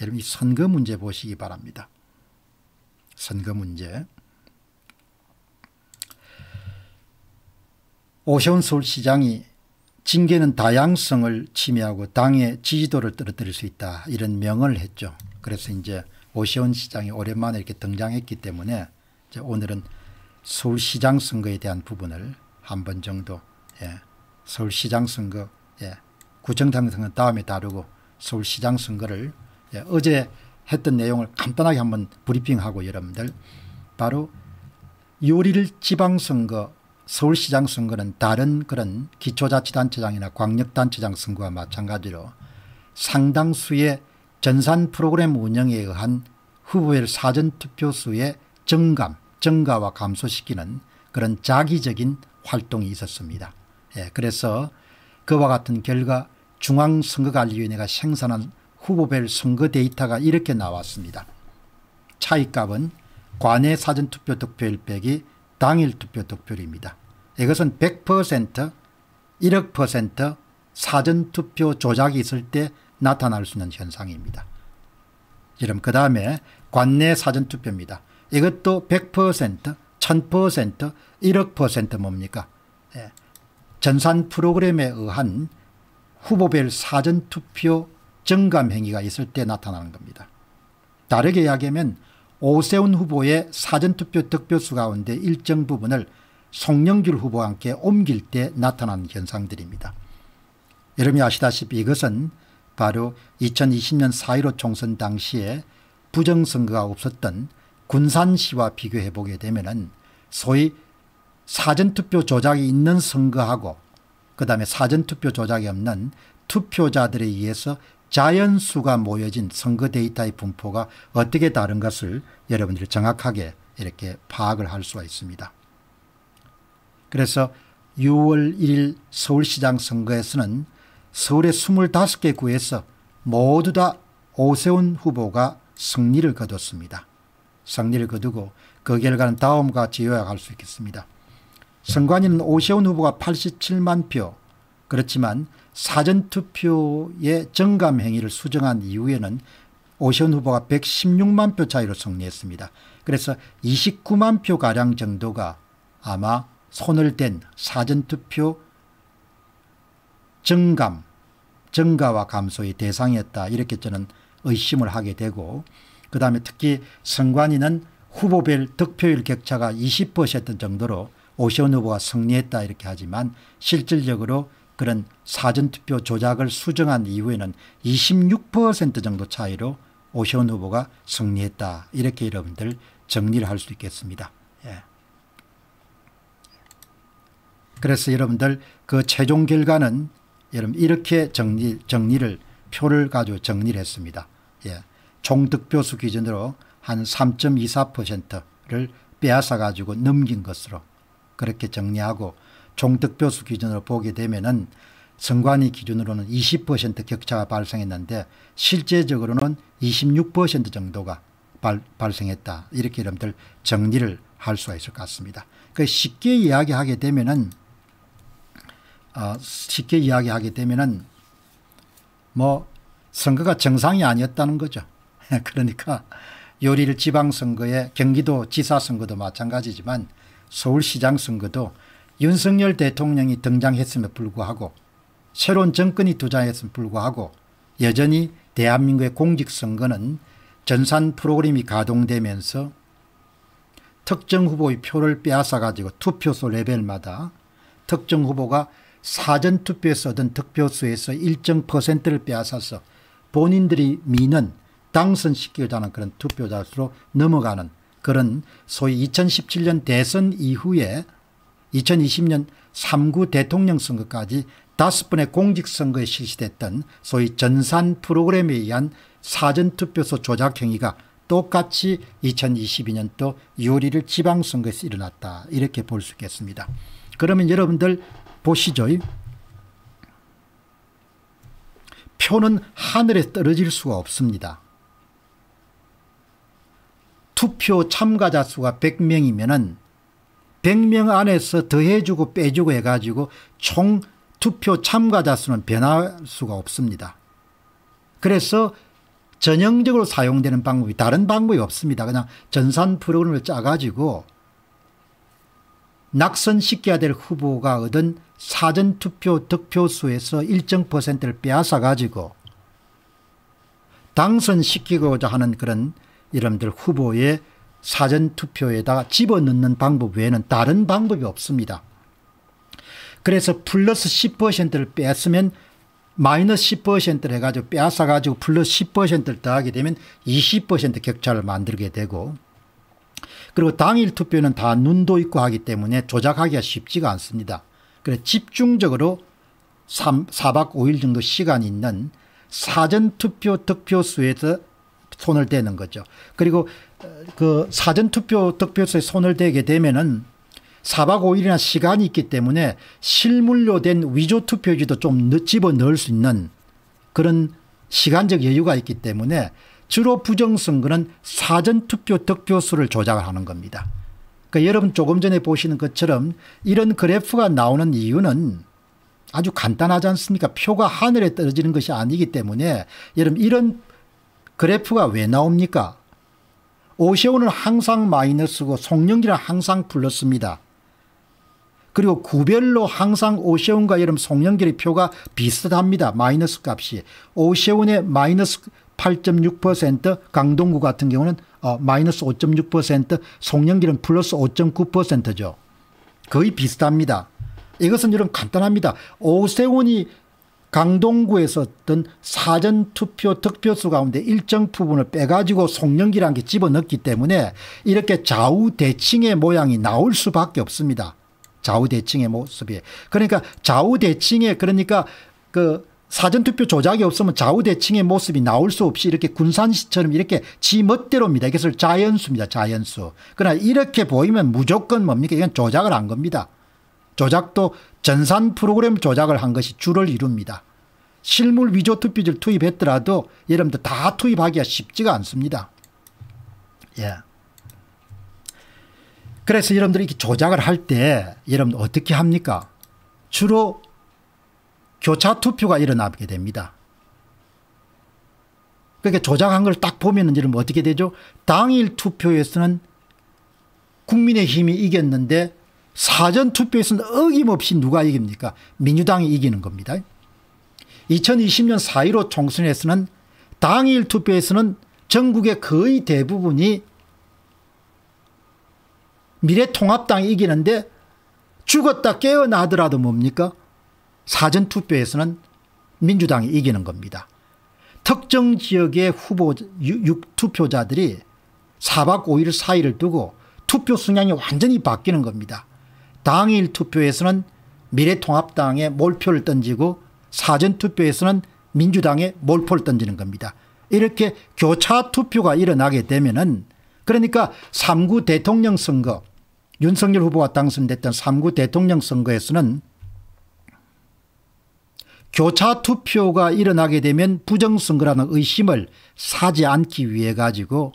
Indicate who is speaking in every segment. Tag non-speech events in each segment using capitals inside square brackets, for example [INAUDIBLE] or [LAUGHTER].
Speaker 1: 여러분 이 선거 문제 보시기 바랍니다. 선거 문제. 오세훈 서울시장이 징계는 다양성을 침해하고 당의 지지도를 떨어뜨릴 수 있다 이런 명언을 했죠. 그래서 이제 오세훈 시장이 오랜만에 이렇게 등장했기 때문에 오늘은 서울시장 선거에 대한 부분을 한 번 정도 예, 서울시장 선거 예, 구청장 선거 다음에 다루고 서울시장 선거를 예, 어제 했던 내용을 간단하게 한번 브리핑하고 여러분들 바로 요리를 지방선거 서울시장 선거는 다른 그런 기초자치단체장이나 광역단체장 선거와 마찬가지로 상당수의 전산 프로그램 운영에 의한 후보의 사전투표수의 증감, 증가와 감소시키는 그런 자기적인 활동이 있었습니다. 예, 그래서 그와 같은 결과 중앙선거관리위원회가 생산한 후보별 선거 데이터가 이렇게 나왔습니다. 차이값은 관내 사전투표 득표율 빼기 당일 투표 득표율입니다. 이것은 100% 1 사전투표 조작이 있을 때 나타날 수 있는 현상입니다. 그럼 그 다음에 관내 사전투표입니다. 이것도 100% 1000% 1 뭡니까? 예. 전산 프로그램에 의한 후보별 사전투표 정감 행위가 있을 때 나타나는 겁니다. 다르게 이야기하면 오세훈 후보의 사전투표 득표수 가운데 일정 부분을 송영길 후보와 함께 옮길 때 나타난 현상들입니다. 여러분이 아시다시피 이것은 바로 2020년 4.15 총선 당시에 부정선거가 없었던 군산시와 비교해 보게 되면 소위 사전투표 조작이 있는 선거하고 그 다음에 사전투표 조작이 없는 투표자들에 의해서 자연수가 모여진 선거 데이터의 분포가 어떻게 다른 것을 여러분들이 정확하게 이렇게 파악을 할 수가 있습니다. 그래서 6월 1일 서울시장 선거에서는 서울의 25개 구에서 모두 다 오세훈 후보가 승리를 거뒀습니다. 승리를 거두고 그 결과는 다음과 같이 요약할 수 있겠습니다. 선관위는 오세훈 후보가 87만 표, 그렇지만 사전투표의 정감 행위를 수정한 이후에는 오션 후보가 116만 표 차이로 승리했습니다. 그래서 29만 표가량 정도가 아마 손을 댄 사전투표 정감, 증가와 감소의 대상이었다 이렇게 저는 의심을 하게 되고 그 다음에 특히 선관위는 후보별 득표율 격차가 20% 정도로 오시 후보가 승리했다 이렇게 하지만 실질적으로 그런 사전투표 조작을 수정한 이후에는 26% 정도 차이로 오시온 후보가 승리했다. 이렇게 여러분들 정리를 할 수 있겠습니다. 예. 그래서 여러분들 그 최종 결과는 여러분 이렇게 정리, 정리를 표를 가지고 정리를 했습니다. 예. 총득표수 기준으로 한 3.24%를 빼앗아 가지고 넘긴 것으로 그렇게 정리하고 종특표수 기준으로 보게 되면은 선관위 기준으로는 20% 격차가 발생했는데 실제적으로는 26% 정도가 발, 발생했다. 이렇게 여러분들 정리를 할 수가 있을 것 같습니다. 그 쉽게 이야기하게 되면은 어, 쉽게 이야기하게 되면은 뭐 선거가 정상이 아니었다는 거죠. [LAUGHS] 그러니까 요리를 지방선거에 경기도 지사선거도 마찬가지지만 서울시장 선거도 윤석열 대통령이 등장했음에 불구하고 새로운 정권이 투자했음에 불구하고 여전히 대한민국의 공직선거는 전산 프로그램이 가동되면서 특정 후보의 표를 빼앗아 가지고 투표소 레벨마다 특정 후보가 사전투표에서 얻은 득표수에서 일정 퍼센트를 빼앗아서 본인들이 미는 당선시키자는 그런 투표자수로 넘어가는 그런 소위 2017년 대선 이후에 2020년 3구 대통령 선거까지 다섯 번의 공직선거에 실시됐던 소위 전산 프로그램에 의한 사전투표소 조작 행위가 똑같이 2022년도 6월 1일 지방선거에서 일어났다 이렇게 볼 수 있겠습니다. 그러면 여러분들 보시죠. 표는 하늘에 떨어질 수가 없습니다. 투표 참가자 수가 100명이면 100명 안에서 더해주고 빼주고 해가지고 총 투표 참가자 수는 변할 수가 없습니다. 그래서 전형적으로 사용되는 방법이 다른 방법이 없습니다. 그냥 전산 프로그램을 짜가지고 낙선시켜야 될 후보가 얻은 사전투표 득표수에서 일정 퍼센트를 빼앗아가지고 당선시키고자 하는 그런 이름들 후보의 사전투표에다가 집어넣는 방법 외에는 다른 방법이 없습니다. 그래서 플러스 10%를 뺐으면 마이너스 10%를 해가지고 빼앗아가지고 플러스 10%를 더하게 되면 20% 격차를 만들게 되고 그리고 당일 투표는 다 눈도 있고 하기 때문에 조작하기가 쉽지가 않습니다. 그래서 집중적으로 3, 4박 5일 정도 시간이 있는 사전투표 득표수에서 손을 대는 거죠. 그리고 어, 그 사전투표 득표수에 손을 대게 되면은 4박 5일이나 시간이 있기 때문에 실물로 된 위조 투표지도 좀 집어 넣을 수 있는 그런 시간적 여유가 있기 때문에 주로 부정선거는 사전투표 득표수를 조작하는 겁니다. 그러니까 여러분 조금 전에 보시는 것처럼 이런 그래프가 나오는 이유는 아주 간단하지 않습니까? 표가 하늘에 떨어지는 것이 아니기 때문에 여러분 이런 그래프가 왜 나옵니까? 오세오는 항상 마이너스고 송영기는 항상 플러스입니다. 그리고 구별로 항상 오세훈과 여름 송영길의 표가 비슷합니다. 마이너스 값이. 오세훈의 마이너스 8.6% 강동구 같은 경우는 어, 마이너스 5.6% 송영길은 플러스 5.9%죠. 거의 비슷합니다. 이것은 이런 간단합니다. 오세훈이 강동구에서 어떤 사전투표 득표수 가운데 일정 부분을 빼가지고 송영기라는 게 집어넣기 때문에 이렇게 좌우대칭의 모양이 나올 수밖에 없습니다. 좌우대칭의 모습이. 그러니까 좌우대칭의 그러니까 그 사전투표 조작이 없으면 좌우대칭의 모습이 나올 수 없이 이렇게 군산시처럼 이렇게 지 멋대로입니다. 이것을 자연수입니다. 자연수. 그러나 이렇게 보이면 무조건 뭡니까? 이건 조작을 한 겁니다. 조작도 전산 프로그램 조작을 한 것이 주를 이룹니다. 실물 위조 투지를 투입했더라도 여러분들 다 투입하기가 쉽지가 않습니다. 예. 그래서 여러분들이 이렇게 조작을 할 때 여러분 들 어떻게 합니까? 주로 교차 투표가 일어나게 됩니다. 그러니까 조작한 걸 딱 보면은 여러분 어떻게 되죠? 당일 투표에서는 국민의힘이 이겼는데 사전 투표에서는 어김없이 누가 이깁니까? 민주당이 이기는 겁니다. 2020년 4.15 총선에서는 당일 투표에서는 전국의 거의 대부분이 미래통합당이 이기는데 죽었다 깨어나더라도 뭡니까? 사전투표에서는 민주당이 이기는 겁니다. 특정 지역의 후보 투표자들이 4박 5일 사이를 두고 투표 성향이 완전히 바뀌는 겁니다. 당일 투표에서는 미래통합당에 몰표를 던지고 사전투표에서는 민주당에 몰표를 던지는 겁니다. 이렇게 교차 투표가 일어나게 되면은 그러니까 3구 대통령 선거 윤석열 후보가 당선됐던 3구 대통령 선거에서는 교차 투표가 일어나게 되면 부정선거라는 의심을 사지 않기 위해 가지고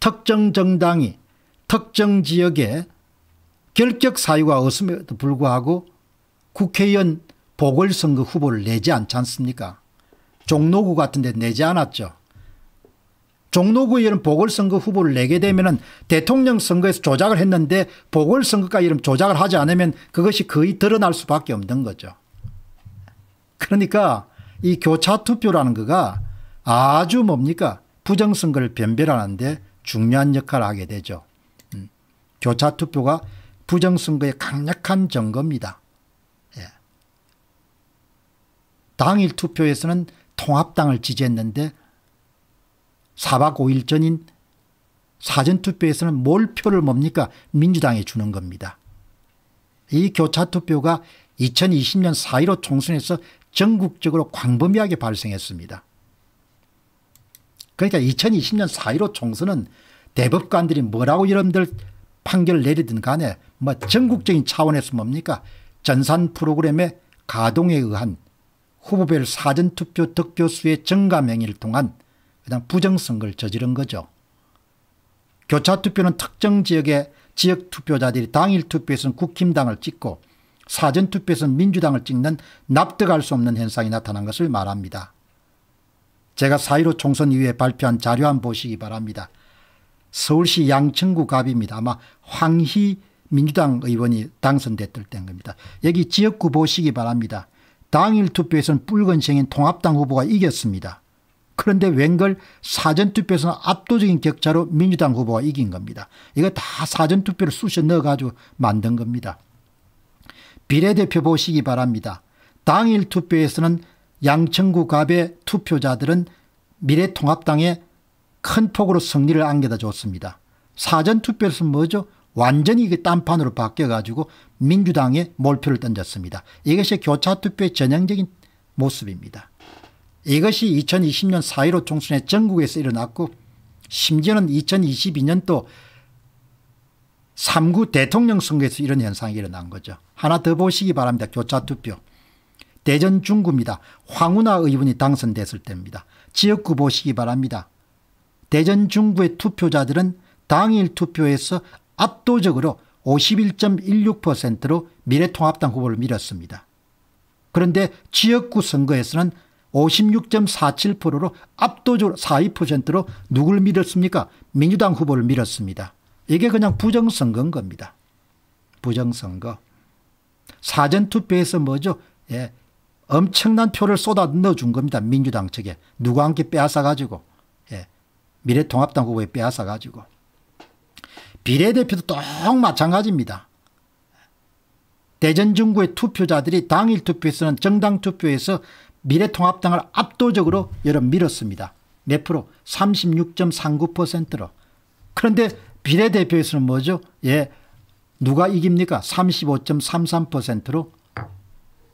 Speaker 1: 특정 정당이 특정 지역에 결격 사유가 없음에도 불구하고 국회의원 보궐선거 후보를 내지 않지 않습니까 종로구 같은 데 내지 않았죠. 종로구 의원 보궐선거 후보를 내게 되면 대통령 선거에서 조작을 했는데 보궐선거까지 이런 조작을 하지 않으면 그것이 거의 드러날 수밖에 없는 거죠. 그러니까 이 교차투표라는 거가 아주 뭡니까 부정선거를 변별하는데 중요한 역할을 하게 되죠. 음. 교차투표가 부정선거의 강력한 증거입니다. 예. 당일 투표에서는 통합당을 지지했는데 4박 5일 전인 사전투표에서는 몰 표를 뭡니까? 민주당에 주는 겁니다. 이 교차투표가 2020년 4.15 총선에서 전국적으로 광범위하게 발생했습니다. 그러니까 2020년 4.15 총선은 대법관들이 뭐라고 여러분들 판결 내리든 간에 뭐 전국적인 차원에서 뭡니까 전산 프로그램의 가동에 의한 후보별 사전투표 득표수의 증가 명의를 통한 그냥 부정선거를 저지른 거죠. 교차투표는 특정 지역의 지역 투표자들이 당일 투표에서는 국힘당을 찍고 사전투표에서는 민주당을 찍는 납득할 수 없는 현상이 나타난 것을 말합니다. 제가 4.15 총선 이후에 발표한 자료 한 보시기 바랍니다. 서울시 양천구 갑입니다. 아마 황희 민주당 의원이 당선됐을 때인 겁니다. 여기 지역구 보시기 바랍니다. 당일 투표에서는 붉은색인 통합당 후보가 이겼습니다. 그런데 웬걸 사전투표에서는 압도적인 격차로 민주당 후보가 이긴 겁니다. 이거 다 사전투표를 쑤셔 넣어가지고 만든 겁니다. 비례대표 보시기 바랍니다. 당일 투표에서는 양천구 갑의 투표자들은 미래통합당의 큰 폭으로 승리를 안겨다 줬습니다. 사전투표에서 뭐죠? 완전히 이게 딴판으로 바뀌어가지고 민주당에 몰표를 던졌습니다. 이것이 교차투표의 전형적인 모습입니다. 이것이 2020년 4.15 총선에 전국에서 일어났고 심지어는 2022년도 3구 대통령 선거에서 이런 현상이 일어난 거죠. 하나 더 보시기 바랍니다. 교차투표. 대전 중구입니다. 황운하 의원이 당선됐을 때입니다. 지역구 보시기 바랍니다. 대전 중구의 투표자들은 당일 투표에서 압도적으로 51.16%로 미래통합당 후보를 밀었습니다. 그런데 지역구 선거에서는 56.47%로 압도적으로 42%로 누굴 밀었습니까? 민주당 후보를 밀었습니다. 이게 그냥 부정선거인 겁니다. 부정선거. 사전투표에서 뭐죠? 예, 엄청난 표를 쏟아 넣어준 겁니다. 민주당 측에. 누구 함께 빼앗아가지고. 미래통합당 후보에 빼앗아가지고 비례대표도 똑 마찬가지입니다. 대전 중구의 투표자들이 당일 투표에서는 정당 투표에서 미래통합당을 압도적으로 여러 밀었습니다. 몇 프로? 36.39%로. 그런데 비례대표에서는 뭐죠? 예, 누가 이깁니까? 35.33%로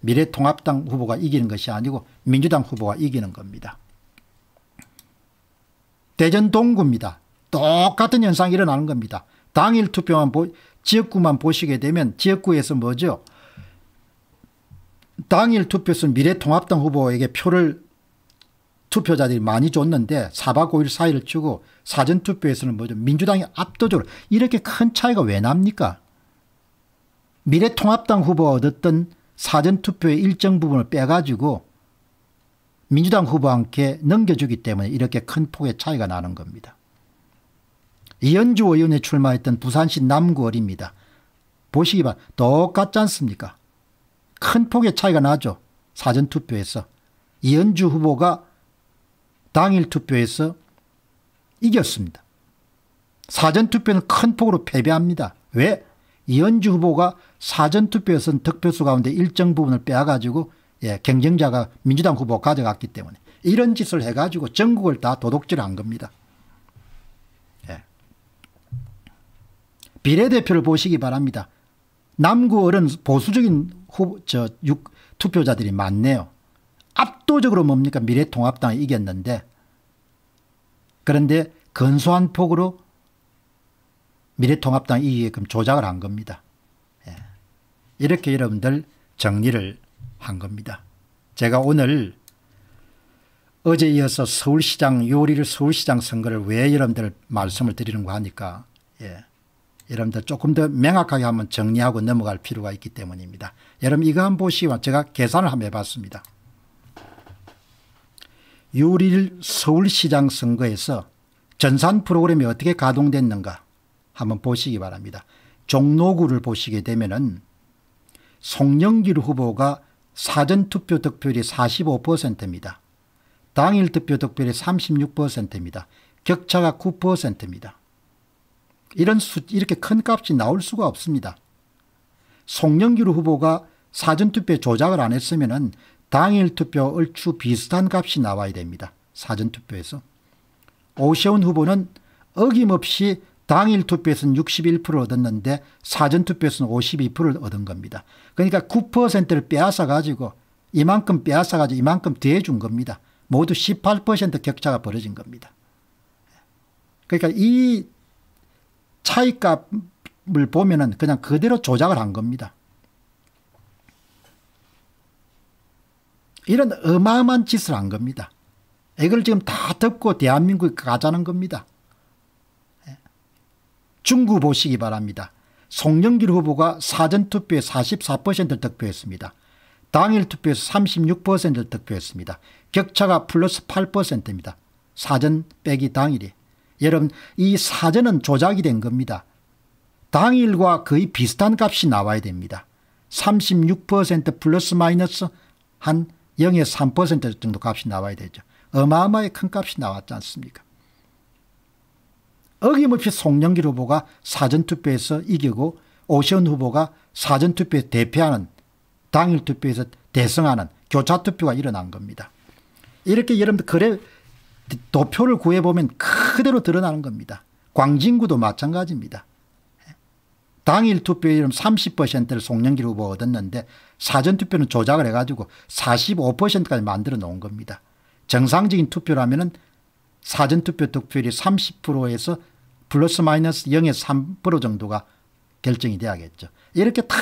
Speaker 1: 미래통합당 후보가 이기는 것이 아니고 민주당 후보가 이기는 겁니다. 대전 동구입니다. 똑같은 현상이 일어나는 겁니다. 당일 투표만 보, 지역구만 보시게 되면 지역구에서 뭐죠? 당일 투표수 미래통합당 후보에게 표를 투표자들이 많이 줬는데 4박 5일 사이를 치고 사전투표에서는 뭐죠? 민주당이 압도적으로 이렇게 큰 차이가 왜 납니까? 미래통합당 후보가 얻었던 사전투표의 일정 부분을 빼가지고 민주당 후보한테 넘겨주기 때문에 이렇게 큰 폭의 차이가 나는 겁니다. 이현주 의원에 출마했던 부산시 남구월입니다. 보시기 바 똑같지 않습니까? 큰 폭의 차이가 나죠. 사전투표에서. 이현주 후보가 당일 투표에서 이겼습니다. 사전투표는 큰 폭으로 패배합니다. 왜? 이현주 후보가 사전투표에서는 득표수 가운데 일정 부분을 빼가지고 예, 경쟁자가 민주당 후보 가져갔기 때문에 이런 짓을 해가지고 전국을 다 도둑질한 겁니다. 예. 비례대표를 보시기 바랍니다. 남구을은 보수적인 후보, 저, 육, 투표자들이 많네요. 압도적으로 뭡니까 미래통합당이 이겼는데 그런데 건소한 폭으로 미래통합당 이기게끔 조작을 한 겁니다. 예. 이렇게 여러분들 정리를 한 겁니다. 제가 오늘 어제 이어서 서울시장 요리를 서울시장 선거를 왜 여러분들 말씀을 드리는 거 하니까 예. 여러분들 조금 더 명확하게 한번 정리하고 넘어갈 필요가 있기 때문입니다. 여러분 이거 한번 보시면 제가 계산을 한번 해봤습니다. 요리를 서울시장 선거에서 전산 프로그램이 어떻게 가동됐는가 한번 보시기 바랍니다. 종로구를 보시게 되면 은 송영길 후보가 사전투표 득표율이 45%입니다. 당일 투표 득표율이 36%입니다. 격차가 9%입니다. 이런 수, 이렇게 큰 값이 나올 수가 없습니다. 송영길 후보가 사전투표 조작을 안 했으면 당일 투표 얼추 비슷한 값이 나와야 됩니다. 사전투표에서. 오세훈 후보는 어김없이 당일 투표에서는 6 1 얻었는데 사전 투표에서는 52%를 얻은 겁니다. 그러니까 9%를 빼앗아 가지고 이만큼 빼앗아 가지고 이만큼 대준 겁니다. 모두 18% 격차가 벌어진 겁니다. 그러니까 이 차이값을 보면은 그냥 그대로 조작을 한 겁니다. 이런 어마어마한 짓을 한 겁니다. 이걸 지금 다 덮고 대한민국에 가자는 겁니다. 중구 보시기 바랍니다. 송영길 후보가 사전투표에 44%를 득표했습니다. 당일 투표에서 36%를 득표했습니다. 격차가 플러스 8%입니다. 사전 빼기 당일이. 여러분 이 사전은 조작이 된 겁니다. 당일과 거의 비슷한 값이 나와야 됩니다. 36% 플러스 마이너스 한 0에 3% 정도 값이 나와야 되죠. 어마어마하게 큰 값이 나왔지 않습니까? 어김없이 송영길 후보가 사전투표에서 이기고 오세훈 후보가 사전투표에 대패하는 당일투표에서 대승하는 교차투표가 일어난 겁니다. 이렇게 여러분들 거래 도표를 구해보면 그대로 드러나는 겁니다. 광진구도 마찬가지입니다. 당일 투표에 30%를 송영길 후보가 얻었는데 사전투표는 조작을 해가지고 45%까지 만들어 놓은 겁니다. 정상적인 투표라면 은 사전투표 득표율이 30%에서 플러스 마이너스 0에3% 정도가 결정이 돼야겠죠. 이렇게 다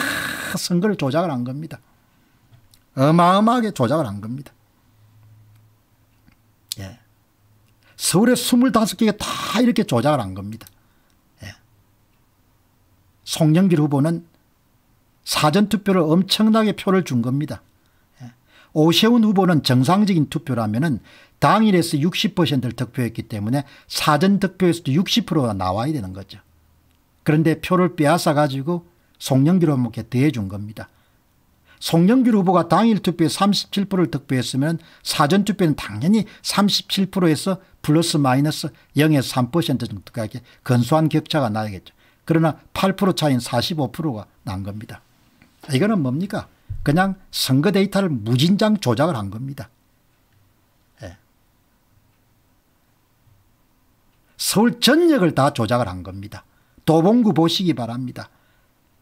Speaker 1: 선거를 조작을 한 겁니다. 어마어마하게 조작을 한 겁니다. 예. 서울의 25개가 다 이렇게 조작을 한 겁니다. 예. 송영길 후보는 사전투표를 엄청나게 표를 준 겁니다. 오세훈 후보는 정상적인 투표라면 당일에서 60%를 득표했기 때문에 사전 득표에서도 60%가 나와야 되는 거죠. 그런데 표를 빼앗아 가지고 송영길 후보께 대해준 겁니다. 송영길 후보가 당일 투표에 37%를 득표했으면 사전 투표는 당연히 37%에서 플러스 마이너스 0 3% 정도까지 건수한 격차가 나야겠죠. 그러나 8% 차이인 45%가 난 겁니다. 이거는 뭡니까? 그냥 선거 데이터를 무진장 조작을 한 겁니다. 예. 서울 전역을 다 조작을 한 겁니다. 도봉구 보시기 바랍니다.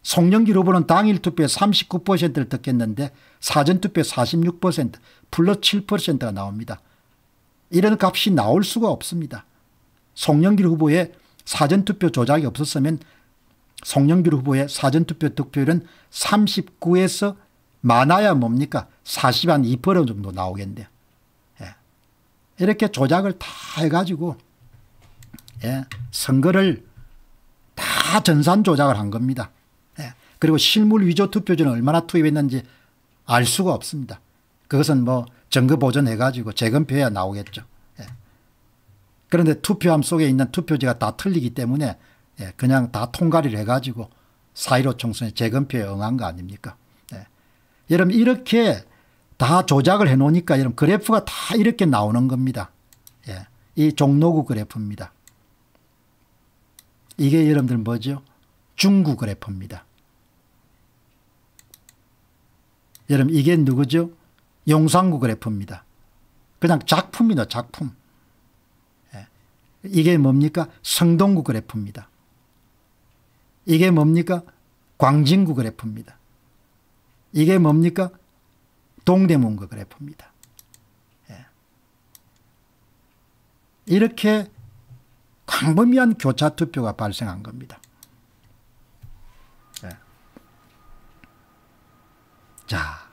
Speaker 1: 송영길 후보는 당일 투표에 39%를 득했는데 사전투표 46% 플러스 7%가 나옵니다. 이런 값이 나올 수가 없습니다. 송영길 후보의 사전투표 조작이 없었으면 송영길 후보의 사전투표 득표율은 39에서 많아야 뭡니까? 40 한 2% 정도 나오겠네요. 예. 이렇게 조작을 다 해가지고 예. 선거를 다 전산 조작을 한 겁니다. 예. 그리고 실물 위조 투표지는 얼마나 투입했는지 알 수가 없습니다. 그것은 뭐 증거 보존해가지고 재검표해야 나오겠죠. 예. 그런데 투표함 속에 있는 투표지가 다 틀리기 때문에 예, 그냥 다 통과를 해가지고 4.15총선에 재검표에 응한 거 아닙니까? 여러분 이렇게 다 조작을 해놓으니까 여러분 그래프가 다 이렇게 나오는 겁니다. 예. 이 종로구 그래프입니다. 이게 여러분들 뭐죠? 중구 그래프입니다. 여러분 이게 누구죠? 용산구 그래프입니다. 그냥 작품이다 작품. 예. 이게 뭡니까? 성동구 그래프입니다. 이게 뭡니까? 광진구 그래프입니다. 이게 뭡니까? 동대문과 그래프입니다. 예. 이렇게 광범위한 교차 투표가 발생한 겁니다. 예. 자.